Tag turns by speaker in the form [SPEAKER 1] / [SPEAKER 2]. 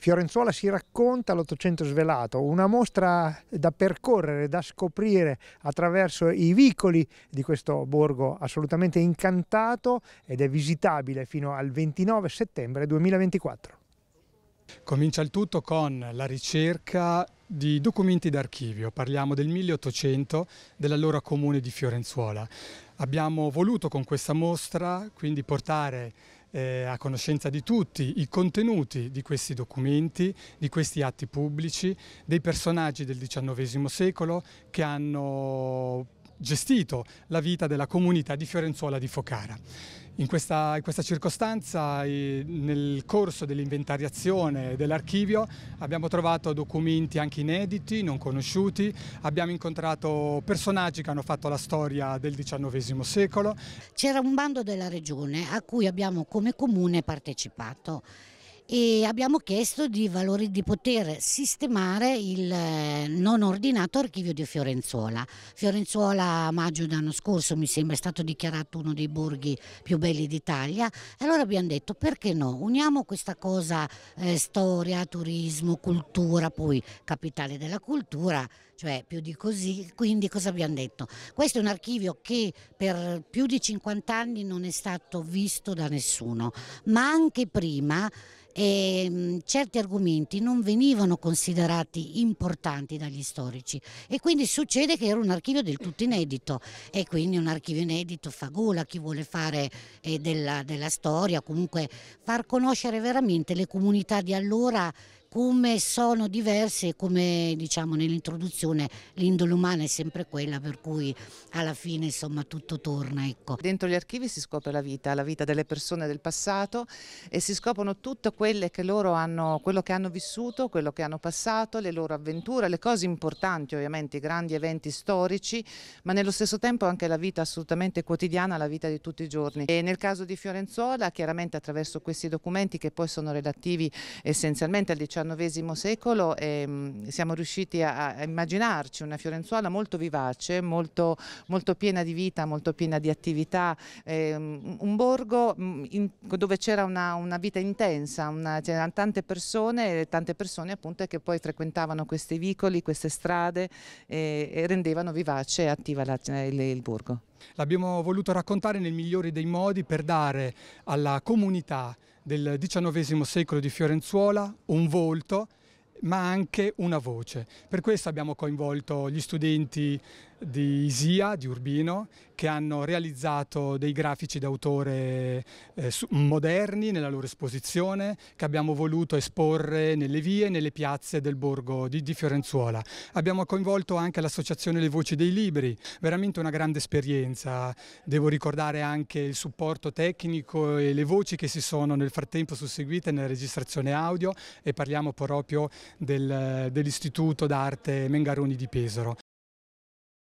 [SPEAKER 1] Fiorenzuola si racconta l'Ottocento svelato, una mostra da percorrere, da scoprire attraverso i vicoli di questo borgo assolutamente incantato ed è visitabile fino al 29 settembre 2024. Comincia il tutto con la ricerca di documenti d'archivio, parliamo del 1800 dell'allora comune di Fiorenzuola. Abbiamo voluto con questa mostra quindi portare eh, a conoscenza di tutti i contenuti di questi documenti, di questi atti pubblici, dei personaggi del XIX secolo che hanno gestito la vita della comunità di Fiorenzuola di Focara. In questa, in questa, circostanza, nel corso dell'inventariazione dell'archivio, abbiamo trovato documenti anche inediti, non conosciuti, abbiamo incontrato personaggi che hanno fatto la storia del XIX secolo. C'era un bando della regione a cui abbiamo come comune partecipato
[SPEAKER 2] e abbiamo chiesto di, valori, di, poter sistemare il eh, non ordinato archivio di Fiorenzuola. Fiorenzuola a maggio dell'anno scorso mi sembra è stato dichiarato uno dei borghi più belli d'Italia e allora abbiamo detto perché no, uniamo questa cosa eh, storia, turismo, cultura, poi capitale della cultura, cioè più di così, quindi cosa abbiamo detto? Questo è un archivio che per più di 50 anni non è stato visto da nessuno, ma anche prima e ehm, certi argomenti non venivano considerati importanti dagli storici e quindi succede che era un archivio del tutto inedito e quindi un archivio inedito fa gola a chi vuole fare eh, della, della storia, comunque far conoscere veramente le comunità di allora come sono diverse, come diciamo nell'introduzione, l'indole umana è sempre quella per cui alla fine insomma tutto torna. Ecco.
[SPEAKER 3] Dentro gli archivi si scopre la vita, la vita delle persone del passato e si scoprono tutto quelle che loro hanno, quello che hanno vissuto, quello che hanno passato, le loro avventure, le cose importanti ovviamente, i grandi eventi storici, ma nello stesso tempo anche la vita assolutamente quotidiana, la vita di tutti i giorni. E nel caso di Fiorenzuola chiaramente attraverso questi documenti che poi sono relativi essenzialmente al 18 XIX secolo e ehm, siamo riusciti a, immaginarci una Fiorenzuola molto vivace, molto, molto, piena di vita, molto piena di attività, ehm, un borgo mm, in, dove c'era una, una, vita intensa, c'erano tante persone, tante persone appunto che poi frequentavano questi vicoli, queste strade
[SPEAKER 1] eh, e rendevano vivace e attiva la, il, il borgo. L'abbiamo voluto raccontare nel migliore dei modi per dare alla comunità del XIX secolo di Fiorenzuola un volto ma anche una voce. Per questo abbiamo coinvolto gli studenti di Isia, di Urbino, che hanno realizzato dei grafici d'autore eh, moderni nella loro esposizione, che abbiamo voluto esporre nelle vie e nelle piazze del borgo di, di Fiorenzuola. Abbiamo coinvolto anche l'associazione Le Voci dei Libri, veramente una grande esperienza. Devo ricordare anche il supporto tecnico e le voci che si sono nel frattempo susseguite nella registrazione audio e parliamo proprio del, dell'Istituto d'Arte Mengaroni di Pesaro.